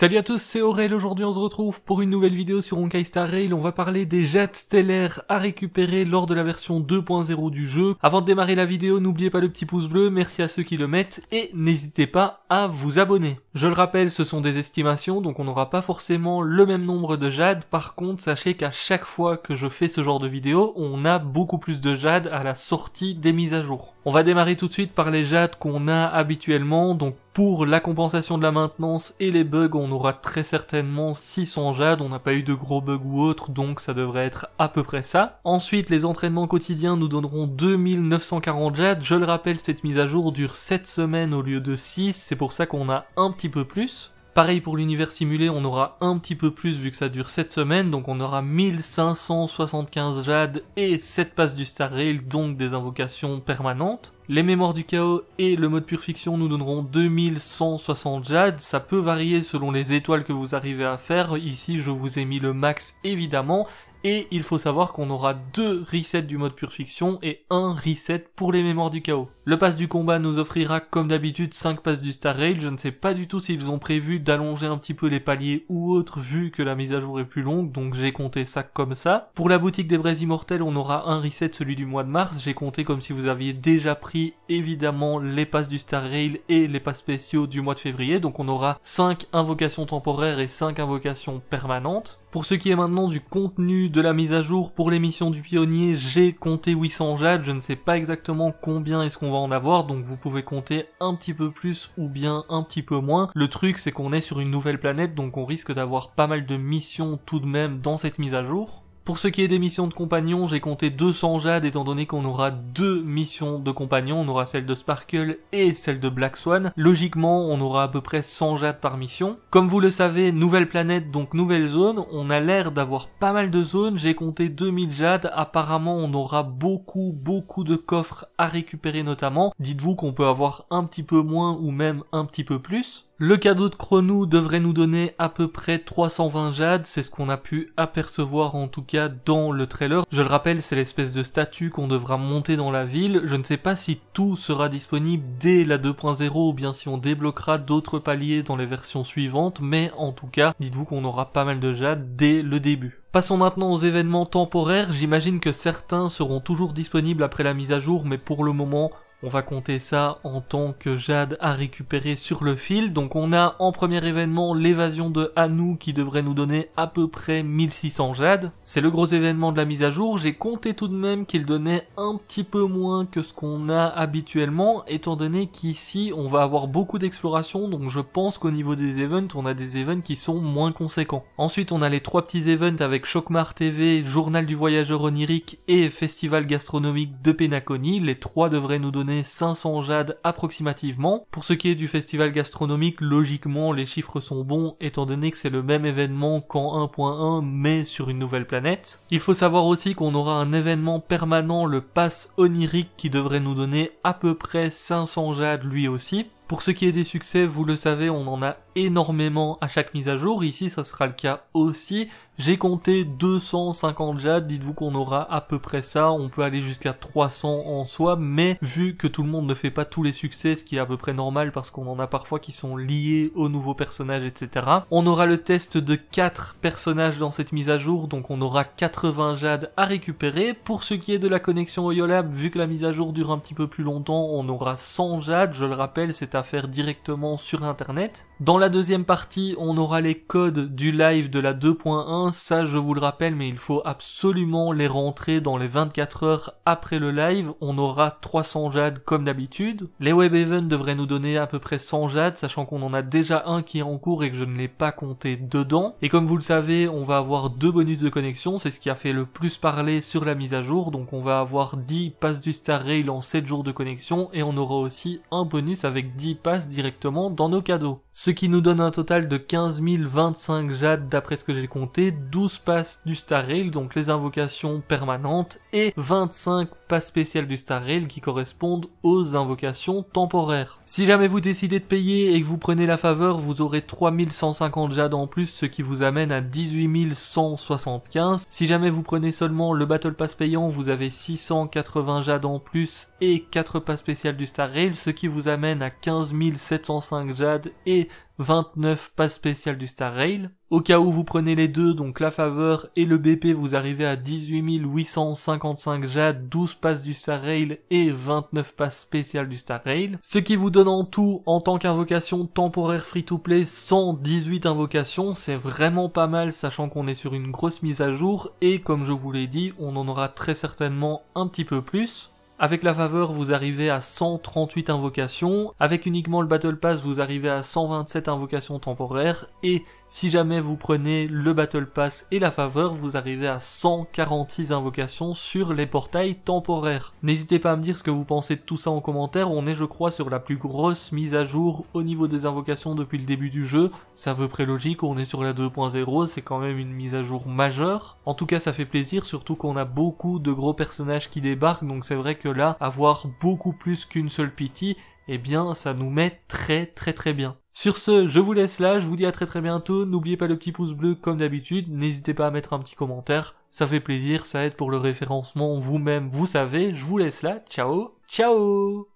Salut à tous, c'est Aurel, aujourd'hui on se retrouve pour une nouvelle vidéo sur Honkai Star Rail, on va parler des jades stellaires à récupérer lors de la version 2.0 du jeu. Avant de démarrer la vidéo, n'oubliez pas le petit pouce bleu, merci à ceux qui le mettent, et n'hésitez pas à vous abonner. Je le rappelle, ce sont des estimations, donc on n'aura pas forcément le même nombre de jades, par contre sachez qu'à chaque fois que je fais ce genre de vidéo, on a beaucoup plus de jades à la sortie des mises à jour. On va démarrer tout de suite par les jades qu'on a habituellement, donc pour la compensation de la maintenance et les bugs, on aura très certainement 600 jades, on n'a pas eu de gros bugs ou autres, donc ça devrait être à peu près ça. Ensuite, les entraînements quotidiens nous donneront 2940 jades, je le rappelle, cette mise à jour dure 7 semaines au lieu de 6, c'est pour ça qu'on a un petit peu plus. Pareil pour l'univers simulé, on aura un petit peu plus vu que ça dure 7 semaines, donc on aura 1575 jades et 7 passes du Star Rail, donc des invocations permanentes. Les mémoires du chaos et le mode pure fiction nous donneront 2160 jades, ça peut varier selon les étoiles que vous arrivez à faire, ici je vous ai mis le max évidemment, et il faut savoir qu'on aura deux resets du mode pure fiction et un reset pour les mémoires du chaos. Le pass du combat nous offrira comme d'habitude 5 passes du Star Rail. Je ne sais pas du tout s'ils ont prévu d'allonger un petit peu les paliers ou autre vu que la mise à jour est plus longue, donc j'ai compté ça comme ça. Pour la boutique des braises immortels, on aura un reset celui du mois de mars. J'ai compté comme si vous aviez déjà pris évidemment les passes du Star Rail et les passes spéciaux du mois de février. Donc on aura 5 invocations temporaires et 5 invocations permanentes. Pour ce qui est maintenant du contenu de la mise à jour pour l'émission du pionnier, j'ai compté 800 jades, je ne sais pas exactement combien est-ce qu'on va en avoir, donc vous pouvez compter un petit peu plus ou bien un petit peu moins. Le truc c'est qu'on est sur une nouvelle planète, donc on risque d'avoir pas mal de missions tout de même dans cette mise à jour. Pour ce qui est des missions de compagnons, j'ai compté 200 jades étant donné qu'on aura deux missions de compagnons, on aura celle de Sparkle et celle de Black Swan. Logiquement, on aura à peu près 100 jades par mission. Comme vous le savez, nouvelle planète, donc nouvelle zone, on a l'air d'avoir pas mal de zones, j'ai compté 2000 jades, apparemment on aura beaucoup beaucoup de coffres à récupérer notamment. Dites-vous qu'on peut avoir un petit peu moins ou même un petit peu plus. Le cadeau de chrono devrait nous donner à peu près 320 jades, c'est ce qu'on a pu apercevoir en tout cas dans le trailer. Je le rappelle, c'est l'espèce de statue qu'on devra monter dans la ville. Je ne sais pas si tout sera disponible dès la 2.0 ou bien si on débloquera d'autres paliers dans les versions suivantes, mais en tout cas, dites-vous qu'on aura pas mal de jades dès le début. Passons maintenant aux événements temporaires, j'imagine que certains seront toujours disponibles après la mise à jour, mais pour le moment, on va compter ça en tant que Jade a récupéré sur le fil. Donc on a en premier événement l'évasion de Hanou qui devrait nous donner à peu près 1600 Jade. C'est le gros événement de la mise à jour. J'ai compté tout de même qu'il donnait un petit peu moins que ce qu'on a habituellement étant donné qu'ici on va avoir beaucoup d'exploration donc je pense qu'au niveau des events on a des events qui sont moins conséquents. Ensuite on a les trois petits events avec Chocmar TV, Journal du Voyageur Onirique et Festival Gastronomique de Penaconi. Les trois devraient nous donner 500 jades approximativement. Pour ce qui est du festival gastronomique, logiquement, les chiffres sont bons étant donné que c'est le même événement qu'en 1.1 mais sur une nouvelle planète. Il faut savoir aussi qu'on aura un événement permanent, le pass onirique qui devrait nous donner à peu près 500 jades lui aussi. Pour ce qui est des succès, vous le savez, on en a énormément à chaque mise à jour. Ici, ça sera le cas aussi. J'ai compté 250 jades, dites-vous qu'on aura à peu près ça. On peut aller jusqu'à 300 en soi, mais vu que tout le monde ne fait pas tous les succès, ce qui est à peu près normal parce qu'on en a parfois qui sont liés aux nouveaux personnages, etc. On aura le test de 4 personnages dans cette mise à jour, donc on aura 80 jade à récupérer. Pour ce qui est de la connexion au YOLAB, vu que la mise à jour dure un petit peu plus longtemps, on aura 100 jade. Je le rappelle, c'est faire directement sur internet. Dans la deuxième partie, on aura les codes du live de la 2.1, ça je vous le rappelle, mais il faut absolument les rentrer dans les 24 heures après le live, on aura 300 jades comme d'habitude. Les web events devraient nous donner à peu près 100 jades, sachant qu'on en a déjà un qui est en cours et que je ne l'ai pas compté dedans. Et comme vous le savez, on va avoir deux bonus de connexion, c'est ce qui a fait le plus parler sur la mise à jour, donc on va avoir 10 passes du Star Rail en 7 jours de connexion et on aura aussi un bonus avec 10 passe directement dans nos cadeaux ce qui nous donne un total de 15 025 jades d'après ce que j'ai compté, 12 passes du Star Rail, donc les invocations permanentes, et 25 passes spéciales du Star Rail qui correspondent aux invocations temporaires. Si jamais vous décidez de payer et que vous prenez la faveur, vous aurez 3150 jades en plus, ce qui vous amène à 18 175. Si jamais vous prenez seulement le Battle Pass payant, vous avez 680 jades en plus et 4 passes spéciales du Star Rail, ce qui vous amène à 15 705 jades et 29 passes spéciales du Star Rail. Au cas où vous prenez les deux, donc la faveur et le BP, vous arrivez à 18 855 jade, 12 passes du Star Rail et 29 passes spéciales du Star Rail. Ce qui vous donne en tout, en tant qu'invocation temporaire free-to-play, 118 invocations. C'est vraiment pas mal, sachant qu'on est sur une grosse mise à jour et comme je vous l'ai dit, on en aura très certainement un petit peu plus. Avec la faveur, vous arrivez à 138 invocations. Avec uniquement le Battle Pass, vous arrivez à 127 invocations temporaires. Et si jamais vous prenez le Battle Pass et la faveur, vous arrivez à 146 invocations sur les portails temporaires. N'hésitez pas à me dire ce que vous pensez de tout ça en commentaire. On est, je crois, sur la plus grosse mise à jour au niveau des invocations depuis le début du jeu. C'est à peu près logique. On est sur la 2.0. C'est quand même une mise à jour majeure. En tout cas, ça fait plaisir, surtout qu'on a beaucoup de gros personnages qui débarquent. Donc c'est vrai que là, avoir beaucoup plus qu'une seule pitié, et eh bien, ça nous met très très très bien. Sur ce, je vous laisse là, je vous dis à très très bientôt, n'oubliez pas le petit pouce bleu comme d'habitude, n'hésitez pas à mettre un petit commentaire, ça fait plaisir, ça aide pour le référencement, vous-même, vous savez, je vous laisse là, ciao, ciao